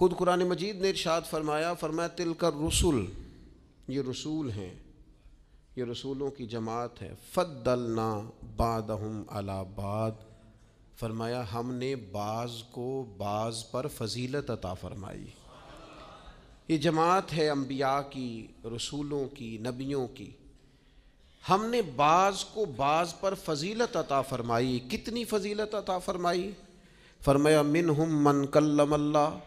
خود قرآن مجید نے ارشاد فرمایا فرمایا تل کر رسول یہ رسول ہیں یہ رسولوں کی جماعت ہے فت النع باد ہم فرمایا ہم نے بعض کو بعض پر فضیلت عطا فرمائی یہ جماعت ہے انبیاء کی رسولوں کی نبیوں کی ہم نے بعض کو بعض پر فضیلت عطا فرمائی کتنی فضیلت عطا فرمائی فرمایا منہم کلم اللہ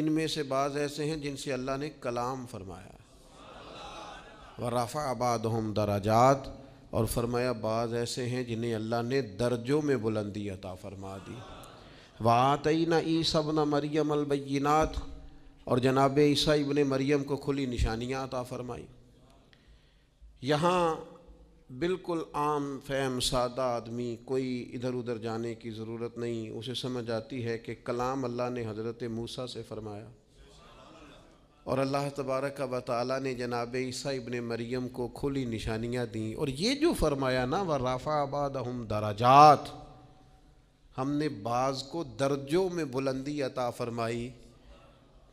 ان میں سے بعض ایسے ہیں جن سے اللہ نے کلام فرمایا بعضهم آباد اور فرمایا بعض ایسے ہیں جنہیں اللہ نے درجوں میں بلندی عطا فرما دی واط عیسی ابن نہ مریم البینات اور جناب عیسیٰ ابن مریم کو کھلی نشانیاں عطا فرمائی یہاں بالکل عام فہم سادہ آدمی کوئی ادھر ادھر جانے کی ضرورت نہیں اسے سمجھ آتی ہے کہ کلام اللہ نے حضرت موسیٰ سے فرمایا اور اللہ تبارک و تعالیٰ نے جناب عیسیٰ ابن مریم کو کھلی نشانیاں دیں اور یہ جو فرمایا نا وہ رافہ آباد دراجات ہم نے بعض کو درجوں میں بلندی عطا فرمائی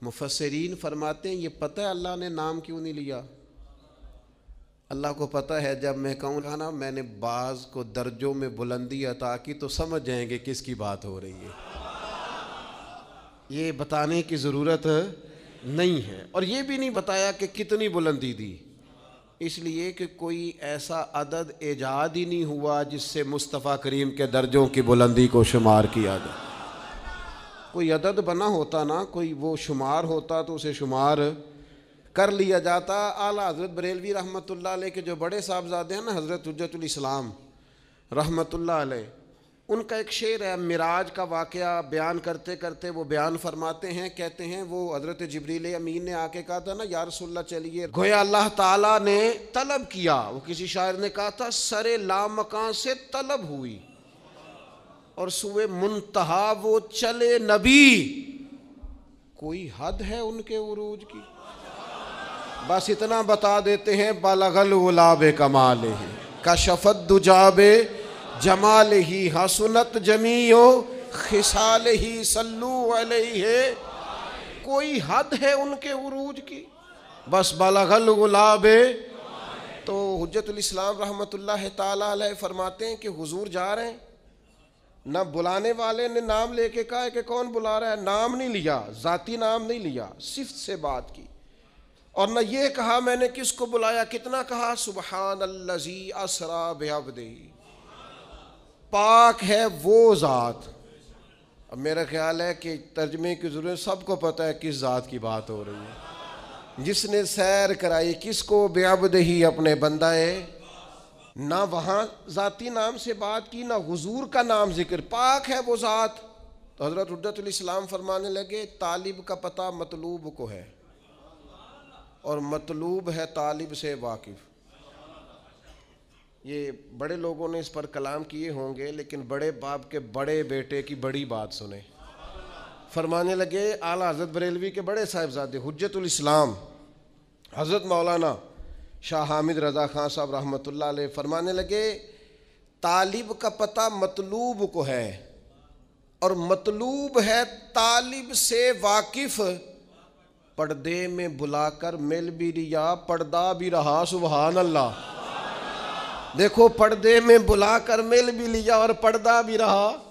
مفسرین فرماتے ہیں یہ پتہ اللہ نے نام کیوں نہیں لیا اللہ کو پتہ ہے جب میں کہوں گا نا میں نے بعض کو درجوں میں بلندی عطا کی تو سمجھ جائیں گے کس کی بات ہو رہی ہے یہ بتانے کی ضرورت نہیں ہے اور یہ بھی نہیں بتایا کہ کتنی بلندی دی اس لیے کہ کوئی ایسا عدد ایجاد ہی نہیں ہوا جس سے مصطفیٰ کریم کے درجوں کی بلندی کو شمار کیا گیا کوئی عدد بنا ہوتا نا کوئی وہ شمار ہوتا تو اسے شمار کر لیا جاتا اعلیٰ حضرت بریلوی رحمۃ اللہ علیہ کے جو بڑے صاحبزادے ہیں نا حضرت حجت الاسلام رحمۃ اللہ علیہ ان کا ایک شعر ہے مراج کا واقعہ بیان کرتے کرتے وہ بیان فرماتے ہیں کہتے ہیں وہ حضرت جبریل امین نے آ کے کہا تھا نا یا رسول اللہ چلیے گویا اللہ تعالیٰ نے طلب کیا وہ کسی شاعر نے کہا تھا سر لامکان سے طلب ہوئی اور سوئے منتہا وہ چلے نبی کوئی حد ہے ان کے عروج کی بس اتنا بتا دیتے ہیں بالغل غلاب کمال ہی کشفت دجاب جمال ہی حسنت جمیو خسال ہی سلو علیہ ہے کوئی حد ہے ان کے عروج کی بس بالغل غلاب تو حجت الاسلام رحمۃ اللہ تعالیٰ علیہ فرماتے ہیں کہ حضور جا رہے ہیں نہ بلانے والے نے نام لے کے کہا کہ کون بلا رہا ہے نام نہیں لیا ذاتی نام نہیں لیا صفت سے بات کی اور نہ یہ کہا میں نے کس کو بلایا کتنا کہا سبحان الزی اسرا بے پاک ہے وہ ذات اب میرا خیال ہے کہ ترجمے کی ضرورت سب کو پتہ ہے کس ذات کی بات ہو رہی ہے جس نے سیر کرائی کس کو بے اب اپنے بندہ ہے نہ وہاں ذاتی نام سے بات کی نہ حضور کا نام ذکر پاک ہے وہ ذات تو حضرت عدت الاسلام فرمانے لگے طالب کا پتہ مطلوب کو ہے اور مطلوب ہے طالب سے واقف یہ بڑے لوگوں نے اس پر کلام کیے ہوں گے لیکن بڑے باپ کے بڑے بیٹے کی بڑی بات سنیں فرمانے لگے اعلیٰ حضرت بریلوی کے بڑے صاحبزادے حجت الاسلام حضرت مولانا شاہ حامد رضا خان صاحب رحمۃ اللہ علیہ فرمانے لگے طالب کا پتہ مطلوب کو ہے اور مطلوب ہے طالب سے واقف پردے میں بلا کر مل بھی ریا پردہ بھی رہا سبحان اللہ دیکھو پردے میں بلا کر مل بھی لیا اور پردہ بھی رہا